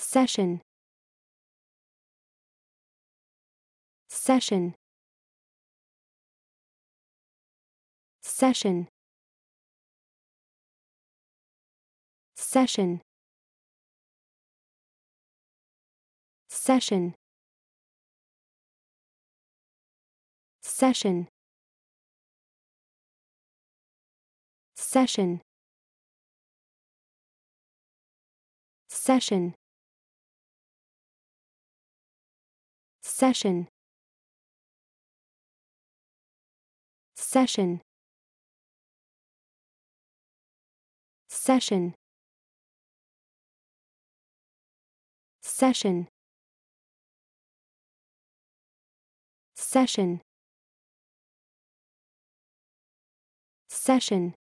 Session. Session. Session. Session. Session. Session. Session. Session. Session. Session. Session. Session. Session. Session.